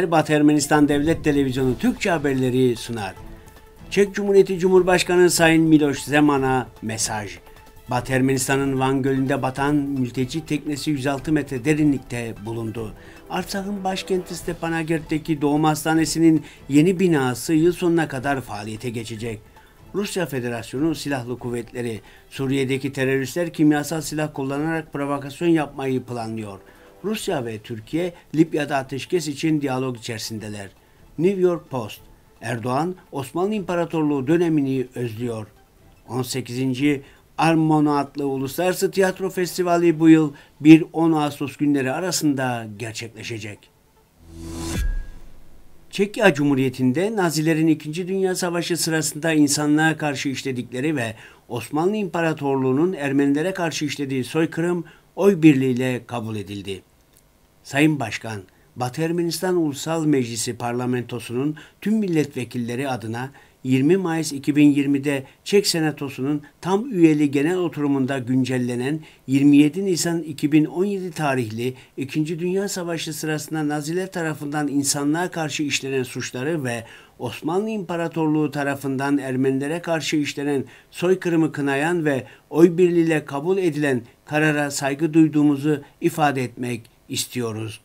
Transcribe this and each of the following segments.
Berbat Ermenistan Devlet Televizyonu Türkçe haberleri sunar. Çek Cumhuriyeti Cumhurbaşkanı Sayın Miloš Zeman'a mesaj. Bat Ermenistan'ın Van Gölü'nde batan mülteci teknesi 106 metre derinlikte bulundu. Artsakh'ın başkenti Stepanakert doğum hastanesinin yeni binası yıl sonuna kadar faaliyete geçecek. Rusya Federasyonu Silahlı Kuvvetleri Suriye'deki teröristler kimyasal silah kullanarak provokasyon yapmayı planlıyor. Rusya ve Türkiye Libya'da ateşkes için diyalog içerisindeler. New York Post Erdoğan Osmanlı İmparatorluğu dönemini özlüyor. 18. Armono adlı Uluslararası Tiyatro Festivali bu yıl 1-10 Ağustos günleri arasında gerçekleşecek. Çekya Cumhuriyeti'nde Nazilerin 2. Dünya Savaşı sırasında insanlığa karşı işledikleri ve Osmanlı İmparatorluğu'nun Ermenilere karşı işlediği soykırım oy birliğiyle kabul edildi. Sayın Başkan, Batı Ermenistan Ulusal Meclisi Parlamentosu'nun tüm milletvekilleri adına 20 Mayıs 2020'de Çek Senatosu'nun tam üyeli genel oturumunda güncellenen 27 Nisan 2017 tarihli 2. Dünya Savaşı sırasında Naziler tarafından insanlığa karşı işlenen suçları ve Osmanlı İmparatorluğu tarafından Ermenilere karşı işlenen soykırımı kınayan ve oy birliğiyle kabul edilen karara saygı duyduğumuzu ifade etmek istiyoruz.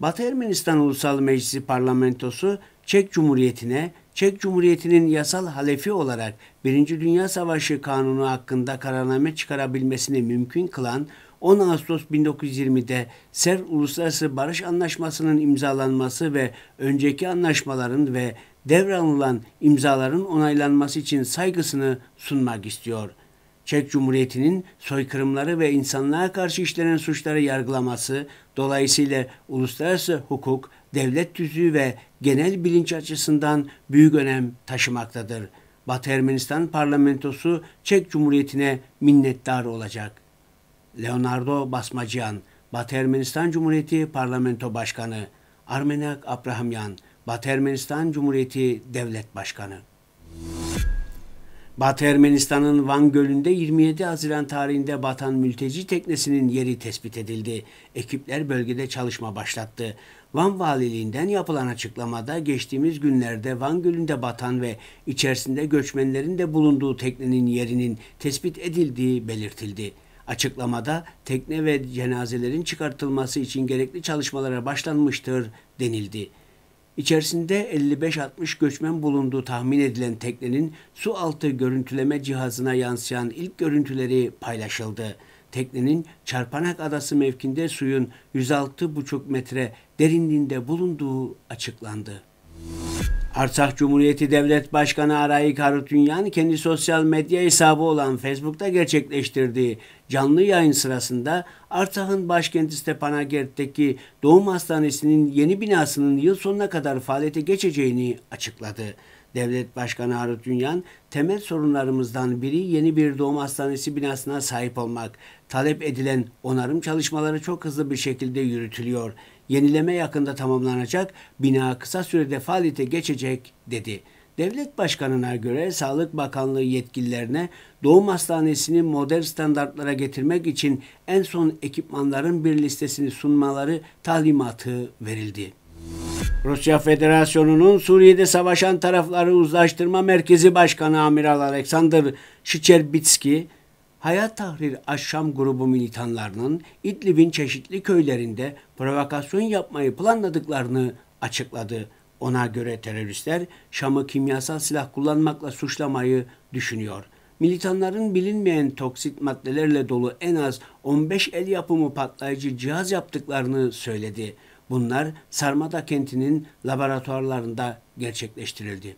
Batı Ermenistan Ulusal Meclisi Parlamentosu Çek Cumhuriyeti'ne Çek Cumhuriyeti'nin yasal halefi olarak Birinci Dünya Savaşı Kanunu hakkında kararname çıkarabilmesini mümkün kılan 10 Ağustos 1920'de Ser Uluslararası Barış Anlaşması'nın imzalanması ve önceki anlaşmaların ve devralılan imzaların onaylanması için saygısını sunmak istiyor.'' Çek Cumhuriyeti'nin soykırımları ve insanlığa karşı işlenen suçları yargılaması, dolayısıyla uluslararası hukuk, devlet tüzüğü ve genel bilinç açısından büyük önem taşımaktadır. Batı Ermenistan parlamentosu Çek Cumhuriyeti'ne minnettar olacak. Leonardo Basmacıyan, Batı Ermenistan Cumhuriyeti Parlamento Başkanı, Armenak Abrahamyan, Batı Ermenistan Cumhuriyeti Devlet Başkanı. Batı Ermenistan'ın Van Gölü'nde 27 Haziran tarihinde batan mülteci teknesinin yeri tespit edildi. Ekipler bölgede çalışma başlattı. Van Valiliğinden yapılan açıklamada geçtiğimiz günlerde Van Gölü'nde batan ve içerisinde göçmenlerin de bulunduğu teknenin yerinin tespit edildiği belirtildi. Açıklamada tekne ve cenazelerin çıkartılması için gerekli çalışmalara başlanmıştır denildi. İçerisinde 55-60 göçmen bulunduğu tahmin edilen teknenin su altı görüntüleme cihazına yansıyan ilk görüntüleri paylaşıldı. Teknenin Çarpanak Adası mevkinde suyun 106,5 metre derinliğinde bulunduğu açıklandı. Arsak Cumhuriyeti Devlet Başkanı Arayi Karutunyan kendi sosyal medya hesabı olan Facebook'ta gerçekleştirdiği canlı yayın sırasında Artsakh'ın başkenti Stepanakert'teki doğum hastanesinin yeni binasının yıl sonuna kadar faaliyete geçeceğini açıkladı. Devlet Başkanı Harut Dünyan, temel sorunlarımızdan biri yeni bir doğum hastanesi binasına sahip olmak. Talep edilen onarım çalışmaları çok hızlı bir şekilde yürütülüyor yenileme yakında tamamlanacak, bina kısa sürede faaliyete geçecek dedi. Devlet Başkanı'na göre Sağlık Bakanlığı yetkililerine doğum hastanesini modern standartlara getirmek için en son ekipmanların bir listesini sunmaları talimatı verildi. Rusya Federasyonu'nun Suriye'de savaşan tarafları uzlaştırma merkezi başkanı Amiral Alexander Şiçerbitski, Hayat Tahrir Aşşam grubu militanlarının İdlib'in çeşitli köylerinde provokasyon yapmayı planladıklarını açıkladı. Ona göre teröristler Şam'ı kimyasal silah kullanmakla suçlamayı düşünüyor. Militanların bilinmeyen toksit maddelerle dolu en az 15 el yapımı patlayıcı cihaz yaptıklarını söyledi. Bunlar Sarmada kentinin laboratuvarlarında gerçekleştirildi.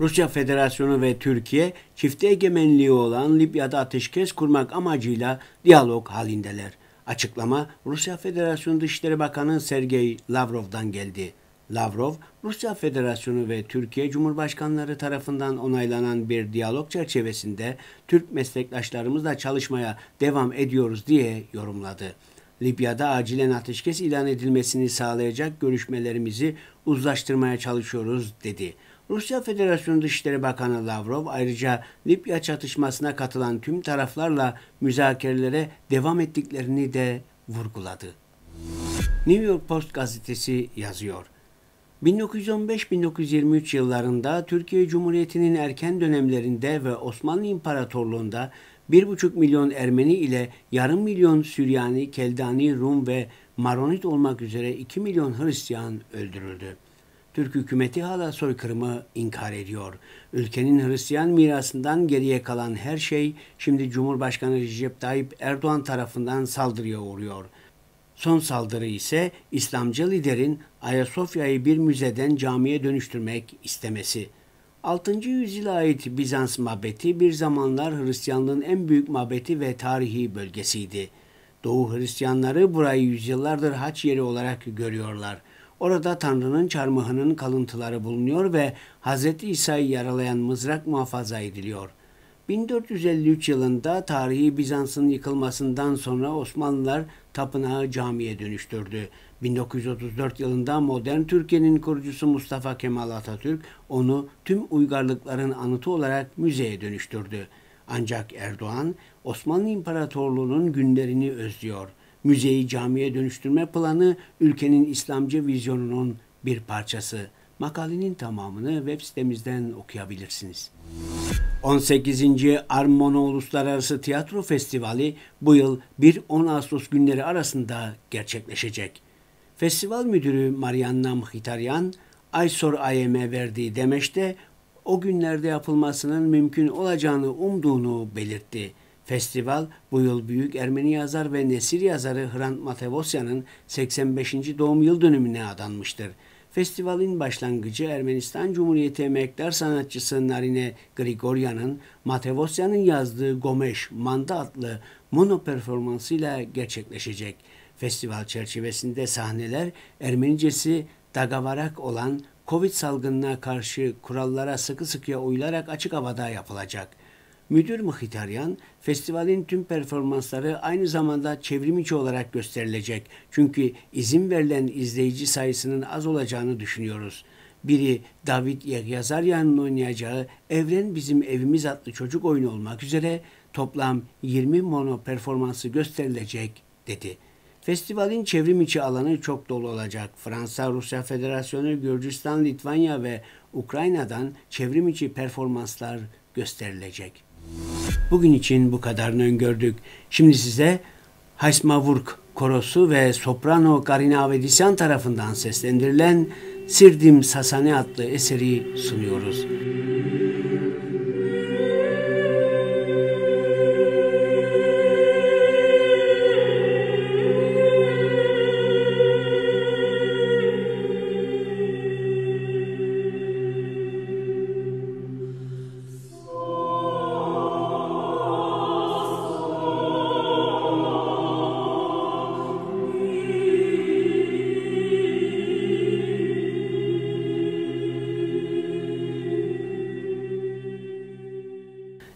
Rusya Federasyonu ve Türkiye çifte egemenliği olan Libya'da ateşkes kurmak amacıyla diyalog halindeler. Açıklama Rusya Federasyonu Dışişleri Bakanı Sergey Lavrov'dan geldi. Lavrov, Rusya Federasyonu ve Türkiye Cumhurbaşkanları tarafından onaylanan bir diyalog çerçevesinde Türk meslektaşlarımızla çalışmaya devam ediyoruz diye yorumladı. Libya'da acilen ateşkes ilan edilmesini sağlayacak görüşmelerimizi uzlaştırmaya çalışıyoruz dedi. Rusya Federasyonu Dışişleri Bakanı Lavrov ayrıca Libya çatışmasına katılan tüm taraflarla müzakerelere devam ettiklerini de vurguladı. New York Post gazetesi yazıyor. 1915-1923 yıllarında Türkiye Cumhuriyeti'nin erken dönemlerinde ve Osmanlı İmparatorluğu'nda 1,5 milyon Ermeni ile yarım milyon Süryani, Keldani, Rum ve Maronit olmak üzere 2 milyon Hristiyan öldürüldü. Türk hükümeti hala soykırımı inkar ediyor. Ülkenin Hristiyan mirasından geriye kalan her şey şimdi Cumhurbaşkanı Recep Tayyip Erdoğan tarafından saldırıya uğruyor. Son saldırı ise İslamcı liderin Ayasofya'yı bir müzeden camiye dönüştürmek istemesi. 6. yüzyıla ait Bizans mabeti bir zamanlar Hristiyanlığın en büyük mabeti ve tarihi bölgesiydi. Doğu Hristiyanları burayı yüzyıllardır haç yeri olarak görüyorlar.'' Orada Tanrı'nın çarmıhının kalıntıları bulunuyor ve Hz. İsa'yı yaralayan mızrak muhafaza ediliyor. 1453 yılında tarihi Bizans'ın yıkılmasından sonra Osmanlılar tapınağı camiye dönüştürdü. 1934 yılında modern Türkiye'nin kurucusu Mustafa Kemal Atatürk onu tüm uygarlıkların anıtı olarak müzeye dönüştürdü. Ancak Erdoğan Osmanlı İmparatorluğu'nun günlerini özlüyor müzeyi camiye dönüştürme planı ülkenin İslamcı vizyonunun bir parçası. Makalenin tamamını web sitemizden okuyabilirsiniz. 18. Armono Uluslararası Tiyatro Festivali bu yıl 1-10 Ağustos günleri arasında gerçekleşecek. Festival müdürü Marianna Mkhitaryan, Aysor Ayem'e verdiği demeçte o günlerde yapılmasının mümkün olacağını umduğunu belirtti. Festival bu yıl büyük Ermeni yazar ve nesir yazarı Hrant Matevosya'nın 85. doğum yıl dönümüne adanmıştır. Festivalin başlangıcı Ermenistan Cumhuriyeti emektar sanatçısı Narine Grigoryan'ın Matevosya'nın yazdığı Gomeş Manda adlı mono performansıyla gerçekleşecek. Festival çerçevesinde sahneler Ermenicesi Dagavarak olan Covid salgınına karşı kurallara sıkı sıkıya uyularak açık havada yapılacak.'' Müdür Mıhitaryan, festivalin tüm performansları aynı zamanda çevrim içi olarak gösterilecek. Çünkü izin verilen izleyici sayısının az olacağını düşünüyoruz. Biri David Yazaryan'ın oynayacağı Evren Bizim Evimiz adlı çocuk oyunu olmak üzere toplam 20 mono performansı gösterilecek dedi. Festivalin çevrim içi alanı çok dolu olacak. Fransa, Rusya Federasyonu, Gürcistan, Litvanya ve Ukrayna'dan çevrim içi performanslar gösterilecek. Bugün için bu kadarını öngördük. Şimdi size Haysmavurk korosu ve soprano Karina Avedisyan tarafından seslendirilen Sirdim Sasane adlı eseri sunuyoruz.